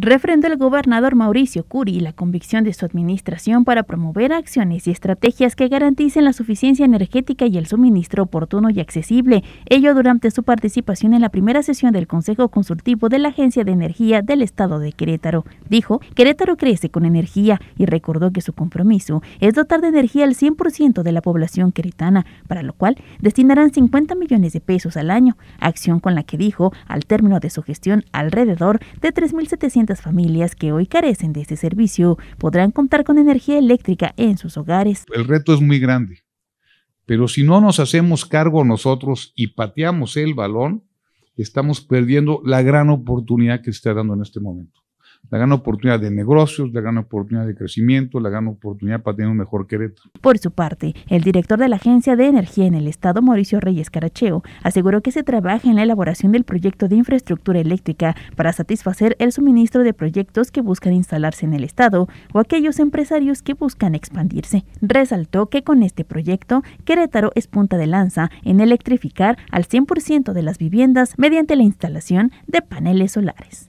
refrendó el gobernador Mauricio Curi la convicción de su administración para promover acciones y estrategias que garanticen la suficiencia energética y el suministro oportuno y accesible, ello durante su participación en la primera sesión del Consejo Consultivo de la Agencia de Energía del Estado de Querétaro. Dijo, Querétaro crece con energía y recordó que su compromiso es dotar de energía al 100% de la población queretana, para lo cual destinarán 50 millones de pesos al año, acción con la que dijo, al término de su gestión, alrededor de 3.700 familias que hoy carecen de este servicio podrán contar con energía eléctrica en sus hogares. El reto es muy grande, pero si no nos hacemos cargo nosotros y pateamos el balón, estamos perdiendo la gran oportunidad que se está dando en este momento la gran oportunidad de negocios, la gran oportunidad de crecimiento, la gran oportunidad para tener un mejor Querétaro. Por su parte, el director de la Agencia de Energía en el Estado, Mauricio Reyes Caracheo, aseguró que se trabaja en la elaboración del proyecto de infraestructura eléctrica para satisfacer el suministro de proyectos que buscan instalarse en el Estado o aquellos empresarios que buscan expandirse. Resaltó que con este proyecto, Querétaro es punta de lanza en electrificar al 100% de las viviendas mediante la instalación de paneles solares.